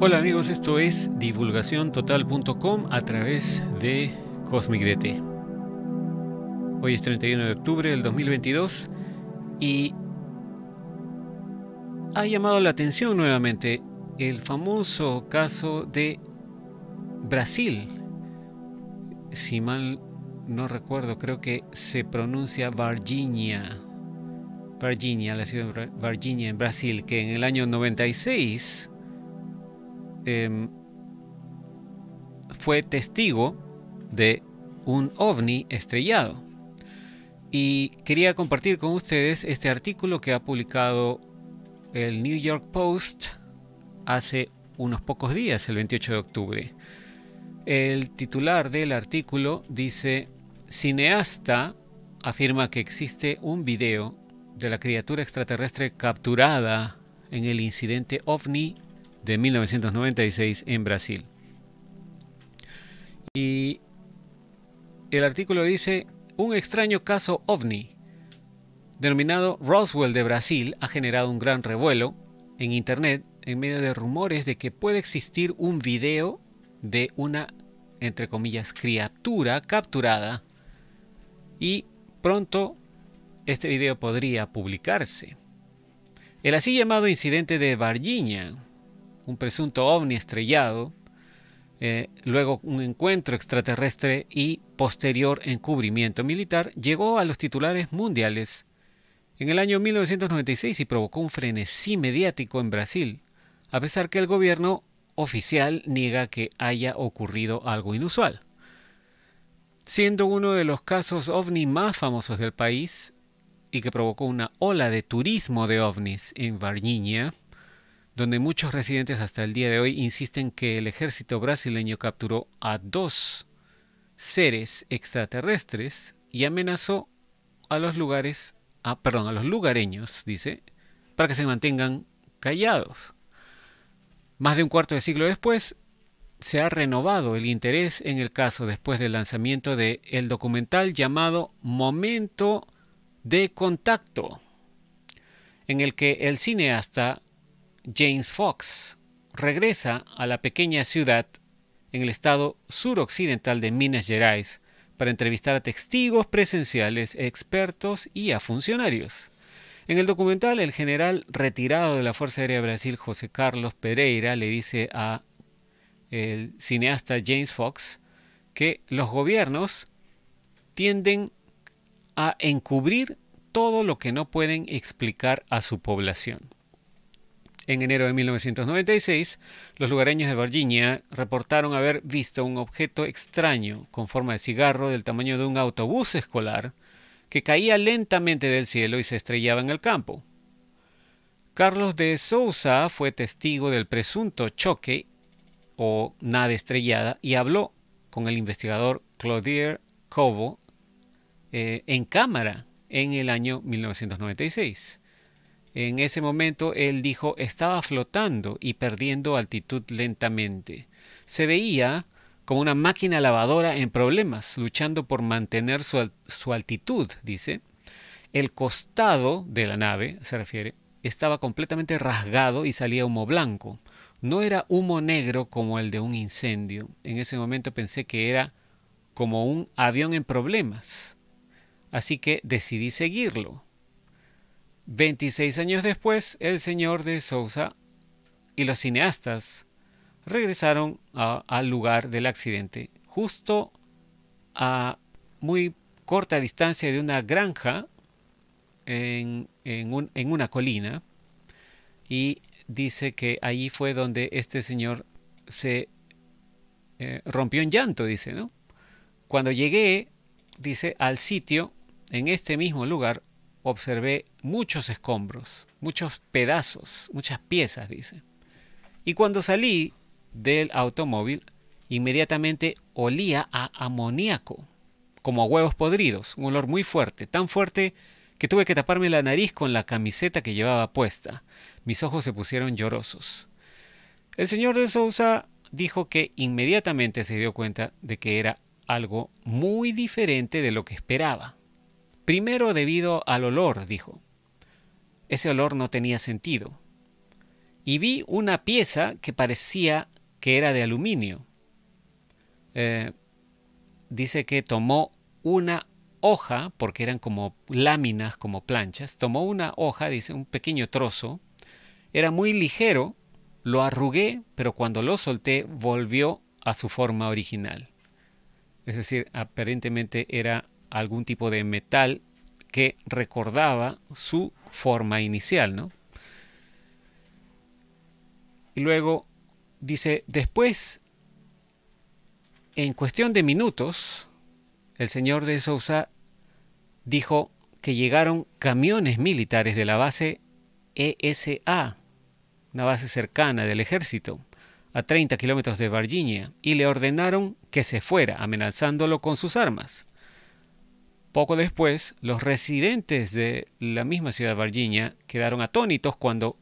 Hola amigos, esto es divulgaciontotal.com a través de Cosmic DT. Hoy es 31 de octubre del 2022 y ha llamado la atención nuevamente el famoso caso de Brasil. Si mal no recuerdo, creo que se pronuncia Virginia. Virginia, la ciudad de Virginia en Brasil, que en el año 96 Em, fue testigo de un ovni estrellado. Y quería compartir con ustedes este artículo que ha publicado el New York Post hace unos pocos días, el 28 de octubre. El titular del artículo dice, cineasta afirma que existe un video de la criatura extraterrestre capturada en el incidente ovni de 1996 en Brasil. Y el artículo dice, un extraño caso ovni, denominado Roswell de Brasil, ha generado un gran revuelo en Internet en medio de rumores de que puede existir un video de una, entre comillas, criatura capturada y pronto este video podría publicarse. El así llamado incidente de Varginha un presunto ovni estrellado, eh, luego un encuentro extraterrestre y posterior encubrimiento militar, llegó a los titulares mundiales en el año 1996 y provocó un frenesí mediático en Brasil, a pesar que el gobierno oficial niega que haya ocurrido algo inusual. Siendo uno de los casos ovni más famosos del país y que provocó una ola de turismo de ovnis en Varginha, donde muchos residentes hasta el día de hoy insisten que el ejército brasileño capturó a dos seres extraterrestres y amenazó a los lugares, perdón, a los lugareños, dice, para que se mantengan callados. Más de un cuarto de siglo después, se ha renovado el interés en el caso después del lanzamiento de el documental llamado Momento de Contacto, en el que el cineasta James Fox regresa a la pequeña ciudad en el estado suroccidental de Minas Gerais para entrevistar a testigos presenciales, expertos y a funcionarios. En el documental, el general retirado de la Fuerza Aérea Brasil, José Carlos Pereira, le dice a el cineasta James Fox que los gobiernos tienden a encubrir todo lo que no pueden explicar a su población. En enero de 1996, los lugareños de Virginia reportaron haber visto un objeto extraño con forma de cigarro del tamaño de un autobús escolar que caía lentamente del cielo y se estrellaba en el campo. Carlos de Sousa fue testigo del presunto choque o nave estrellada y habló con el investigador Claudier Cobo eh, en cámara en el año 1996. En ese momento él dijo estaba flotando y perdiendo altitud lentamente. Se veía como una máquina lavadora en problemas, luchando por mantener su, su altitud, dice. El costado de la nave, se refiere, estaba completamente rasgado y salía humo blanco. No era humo negro como el de un incendio. En ese momento pensé que era como un avión en problemas. Así que decidí seguirlo. 26 años después, el señor de Sousa y los cineastas regresaron al lugar del accidente, justo a muy corta distancia de una granja en, una colina, y dice que allí fue donde este señor se eh, rompió en llanto, dice, ¿no? Cuando llegué, dice, al sitio, en este mismo lugar, observé muchos escombros, muchos pedazos, muchas piezas, dice. Y cuando salí del automóvil, inmediatamente olía a amoníaco, como a huevos podridos, un olor muy fuerte, tan fuerte que tuve que taparme la nariz con la camiseta que llevaba puesta. Mis ojos se pusieron llorosos. El señor de Sousa dijo que inmediatamente se dio cuenta de que era algo muy diferente de lo que esperaba. Primero debido al olor, dijo. Ese olor no tenía sentido. Y vi una pieza que parecía que era de aluminio. Eh, dice que tomó una hoja, porque eran como láminas, como planchas, tomó una hoja, dice, un pequeño trozo, era muy ligero, lo arrugué, pero cuando lo solté volvió a su forma original. Es decir, aparentemente era algún tipo de metal que recordaba su forma inicial, ¿no? Y luego dice, después, en cuestión de minutos, el señor de Sousa dijo que llegaron camiones militares de la base ESA, una base cercana del ejército, a 30 kilómetros de Virginia, y le ordenaron que se fuera, amenazándolo con sus armas. Poco después, los residentes de la misma ciudad de Virginia quedaron atónitos cuando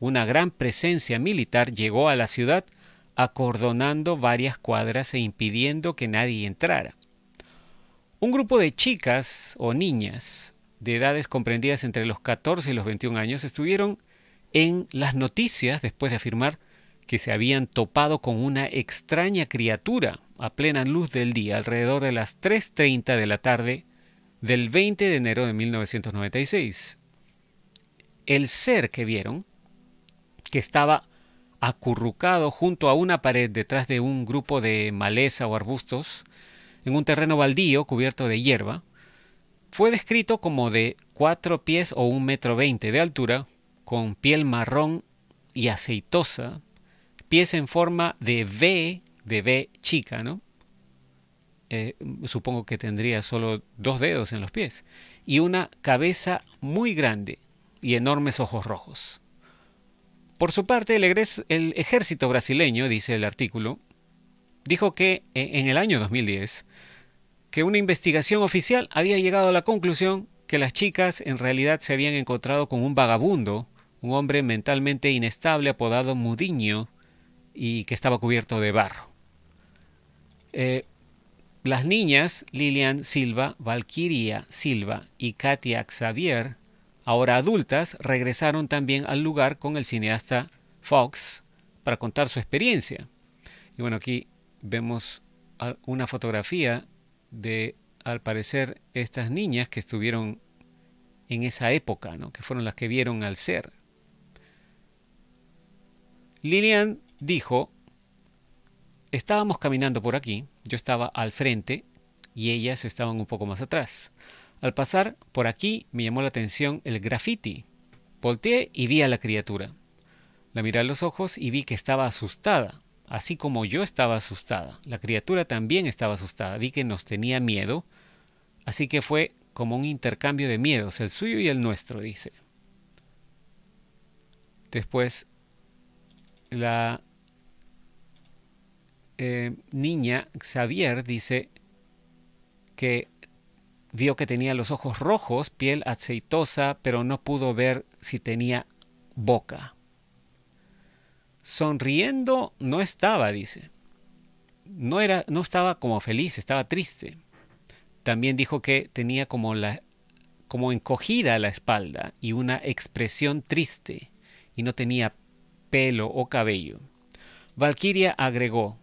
una gran presencia militar llegó a la ciudad acordonando varias cuadras e impidiendo que nadie entrara. Un grupo de chicas o niñas de edades comprendidas entre los 14 y los 21 años estuvieron en las noticias después de afirmar que se habían topado con una extraña criatura a plena luz del día alrededor de las 3.30 de la tarde del 20 de enero de 1996. El ser que vieron, que estaba acurrucado junto a una pared detrás de un grupo de maleza o arbustos, en un terreno baldío cubierto de hierba, fue descrito como de 4 pies o un metro veinte de altura, con piel marrón y aceitosa, pies en forma de V, de V chica, ¿no? Eh, supongo que tendría solo dos dedos en los pies, y una cabeza muy grande y enormes ojos rojos. Por su parte, el, el ejército brasileño, dice el artículo, dijo que e, en el año 2010, que una investigación oficial había llegado a la conclusión que las chicas en realidad se habían encontrado con un vagabundo, un hombre mentalmente inestable apodado Mudiño y que estaba cubierto de barro. Eh, las niñas Lilian Silva, Valquiria Silva y Katia Xavier, ahora adultas, regresaron también al lugar con el cineasta Fox para contar su experiencia. Y bueno, aquí vemos una fotografía de, al parecer, estas niñas que estuvieron en esa época, ¿no? que fueron las que vieron al ser. Lilian dijo Estábamos caminando por aquí, yo estaba al frente y ellas estaban un poco más atrás. Al pasar por aquí me llamó la atención el graffiti. Volteé y vi a la criatura. La miré a los ojos y vi que estaba asustada, así como yo estaba asustada. La criatura también estaba asustada, vi que nos tenía miedo, así que fue como un intercambio de miedos, el suyo y el nuestro, dice. Después, la eh, niña, Xavier, dice que vio que tenía los ojos rojos, piel aceitosa, pero no pudo ver si tenía boca. Sonriendo no estaba, dice. No, era, no estaba como feliz, estaba triste. También dijo que tenía como, la, como encogida la espalda y una expresión triste y no tenía pelo o cabello. Valkyria agregó,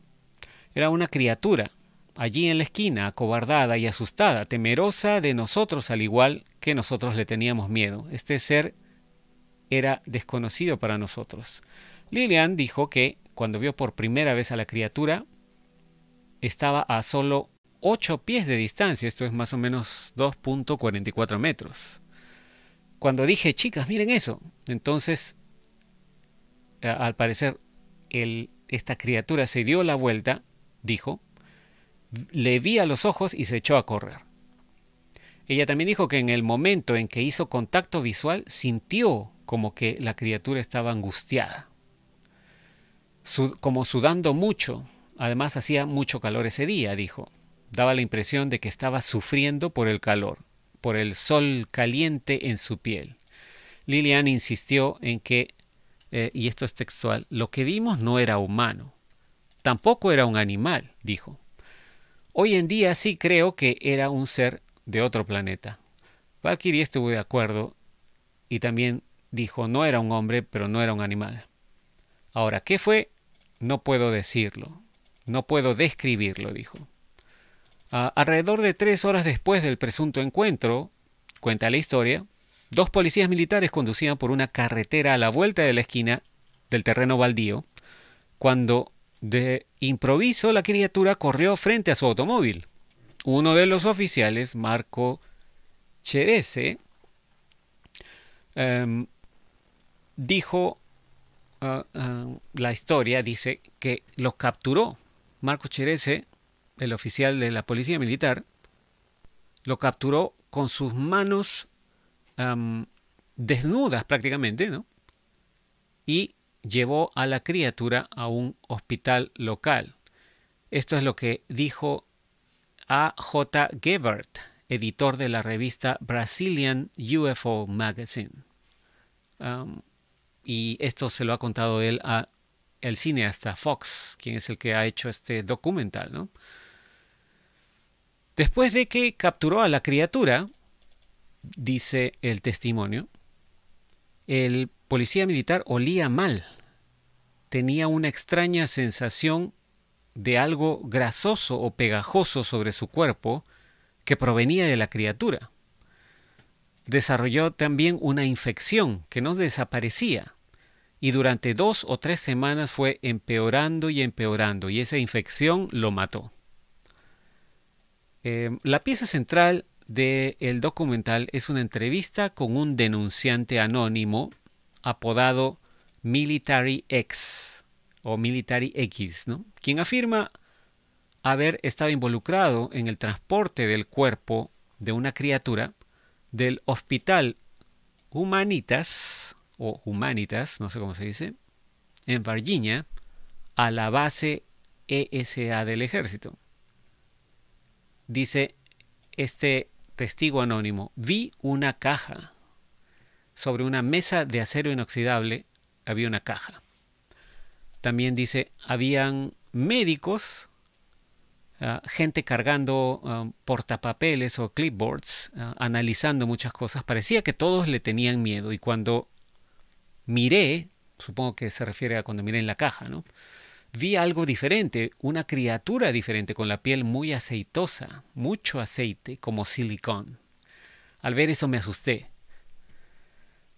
era una criatura, allí en la esquina, acobardada y asustada, temerosa de nosotros al igual que nosotros le teníamos miedo. Este ser era desconocido para nosotros. Lilian dijo que cuando vio por primera vez a la criatura, estaba a solo 8 pies de distancia, esto es más o menos 2.44 metros. Cuando dije, chicas, miren eso, entonces, al parecer, esta criatura se dio la vuelta dijo, le vi a los ojos y se echó a correr. Ella también dijo que en el momento en que hizo contacto visual sintió como que la criatura estaba angustiada, como sudando mucho, además hacía mucho calor ese día, dijo. Daba la impresión de que estaba sufriendo por el calor, por el sol caliente en su piel. Lilian insistió en que, eh, y esto es textual, lo que vimos no era humano, Tampoco era un animal, dijo. Hoy en día sí creo que era un ser de otro planeta. Valkyrie estuvo de acuerdo y también dijo no era un hombre, pero no era un animal. Ahora, ¿qué fue? No puedo decirlo. No puedo describirlo, dijo. alrededor de tres horas después del presunto encuentro, cuenta la historia, dos policías militares conducían por una carretera a la vuelta de la esquina del terreno baldío, cuando de improviso, la criatura corrió frente a su automóvil. Uno de los oficiales, Marco Cherese, em, dijo, ah, ah, la historia dice que lo capturó. Marco Cherese, el oficial de la policía militar, lo capturó con sus manos em, desnudas prácticamente, ¿no? Y llevó a la criatura a un hospital local. Esto es lo que dijo A. J. Gebert, editor de la revista Brazilian UFO Magazine. Um, y esto se lo ha contado él a el cineasta Fox, quien es el que ha hecho este documental. Después de que capturó a la criatura, dice el testimonio, el policía militar olía mal, tenía una extraña sensación de algo grasoso o pegajoso sobre su cuerpo que provenía de la criatura. Desarrolló también una infección que no desaparecía y durante dos o tres semanas fue empeorando y empeorando y esa infección lo mató. Eh, la pieza central del documental es una entrevista con un denunciante anónimo apodado Military X o Military X, ¿no? quien afirma haber estado involucrado en el transporte del cuerpo de una criatura del hospital Humanitas o Humanitas, no sé cómo se dice, en Virginia a la base ESA del ejército. Dice este Testigo anónimo, vi una caja. Sobre una mesa de acero inoxidable había una caja. También dice, habían médicos, ah, gente cargando ah, portapapeles o clipboards, ah, analizando muchas cosas. Parecía que todos le tenían miedo y cuando miré, supongo que se refiere a cuando miré en la caja, ¿no? vi algo diferente, una criatura diferente con la piel muy aceitosa, mucho aceite, como silicón. Al ver eso me asusté.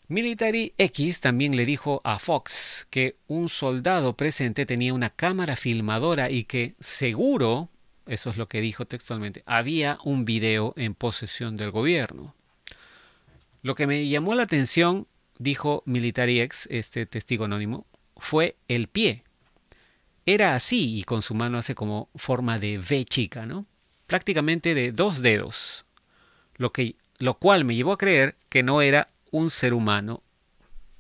Military X también le dijo a Fox que un soldado presente tenía una cámara filmadora y que seguro, eso es lo que dijo textualmente, había un video en posesión del gobierno. Lo que me llamó la atención, dijo Military X, este testigo anónimo, fue el pie era así y con su mano hace como forma de V chica, ¿no? Prácticamente de dos dedos, lo, que, lo cual me llevó a creer que no era un ser humano.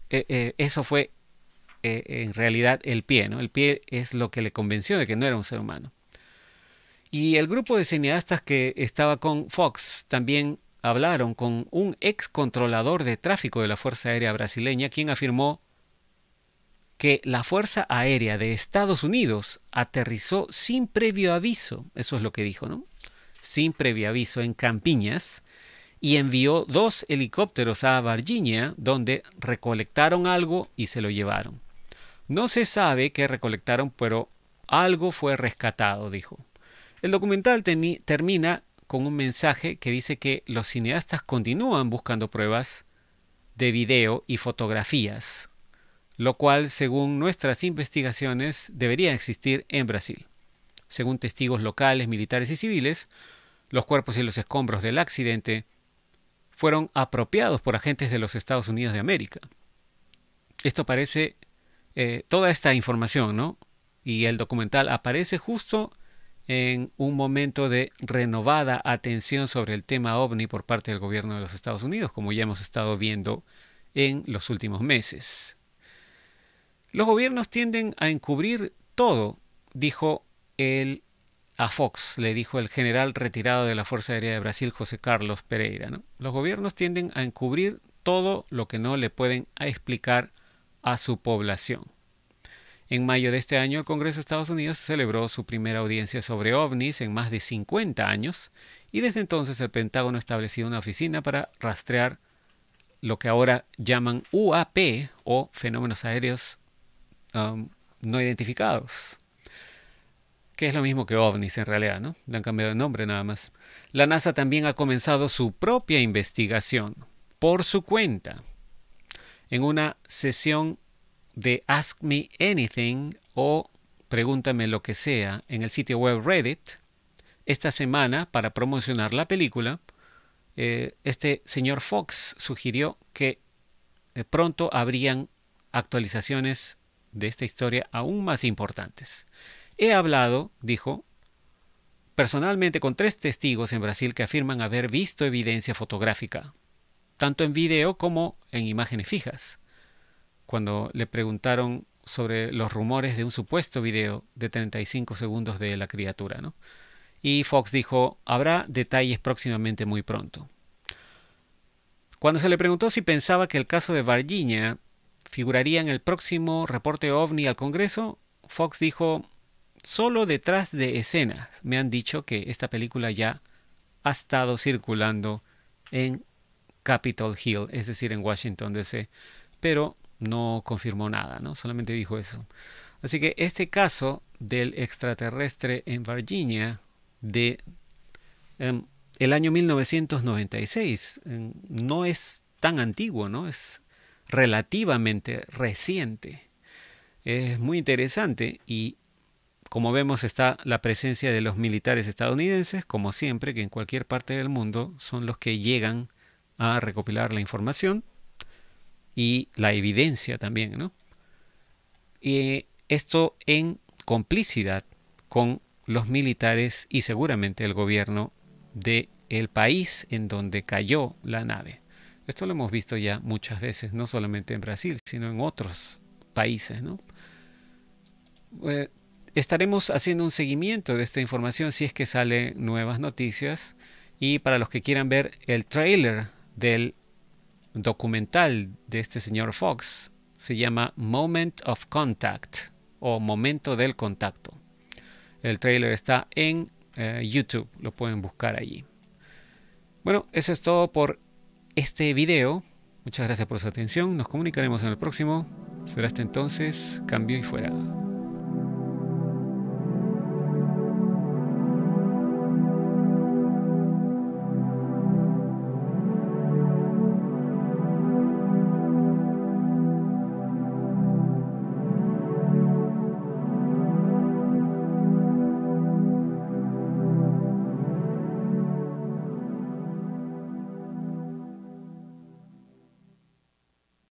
Eh, eh, eso fue eh, en realidad el pie, ¿no? El pie es lo que le convenció de que no era un ser humano. Y el grupo de cineastas que estaba con Fox también hablaron con un ex controlador de tráfico de la Fuerza Aérea Brasileña, quien afirmó que la Fuerza Aérea de Estados Unidos aterrizó sin previo aviso, eso es lo que dijo, ¿no? Sin previo aviso en Campiñas y envió dos helicópteros a Virginia donde recolectaron algo y se lo llevaron. No se sabe qué recolectaron, pero algo fue rescatado, dijo. El documental termina con un mensaje que dice que los cineastas continúan buscando pruebas de video y fotografías lo cual, según nuestras investigaciones, debería existir en Brasil. Según testigos locales, militares y civiles, los cuerpos y los escombros del accidente fueron apropiados por agentes de los Estados Unidos de América. Esto parece eh, toda esta información, ¿no? Y el documental aparece justo en un momento de renovada atención sobre el tema ovni por parte del gobierno de los Estados Unidos, como ya hemos estado viendo en los últimos meses. Los gobiernos tienden a encubrir todo, dijo él a Fox, le dijo el general retirado de la Fuerza Aérea de Brasil, José Carlos Pereira. Los gobiernos tienden a encubrir todo lo que no le pueden explicar a su población. En mayo de este año, el Congreso de Estados Unidos celebró su primera audiencia sobre ovnis en más de 50 años y desde entonces el Pentágono ha establecido una oficina para rastrear lo que ahora llaman UAP o fenómenos aéreos no identificados. Que es lo mismo que ovnis en realidad, ¿no? Le han cambiado de nombre nada más. La NASA también ha comenzado su propia investigación por su cuenta. En una sesión de Ask Me Anything o Pregúntame lo que sea en el sitio web Reddit, esta semana, para promocionar la película, eh, este señor Fox sugirió que eh, pronto habrían actualizaciones de esta historia aún más importantes. He hablado, dijo, personalmente con tres testigos en Brasil que afirman haber visto evidencia fotográfica, tanto en video como en imágenes fijas. Cuando le preguntaron sobre los rumores de un supuesto video de 35 segundos de la criatura, ¿no? Y Fox dijo, habrá detalles próximamente muy pronto. Cuando se le preguntó si pensaba que el caso de Varginha figuraría en el próximo reporte ovni al Congreso, Fox dijo, solo detrás de escenas me han dicho que esta película ya ha estado circulando en Capitol Hill, es decir, en Washington DC, pero no confirmó nada, ¿no? Solamente dijo eso. Así que este caso del extraterrestre en Virginia de em, el año 1996 em, no es tan antiguo, ¿no? Es relativamente reciente. Es muy interesante y como vemos está la presencia de los militares estadounidenses, como siempre, que en cualquier parte del mundo son los que llegan a recopilar la información y la evidencia también, ¿no? Y esto en complicidad con los militares y seguramente el gobierno del el país en donde cayó la nave. Esto lo hemos visto ya muchas veces, no solamente en Brasil, sino en otros países. Eh, estaremos haciendo un seguimiento de esta información si es que salen nuevas noticias. Y para los que quieran ver el trailer del documental de este señor Fox, se llama Moment of Contact o Momento del Contacto. El trailer está en eh, YouTube, lo pueden buscar allí. Bueno, eso es todo por este video. Muchas gracias por su atención. Nos comunicaremos en el próximo. Será hasta entonces. Cambio y fuera.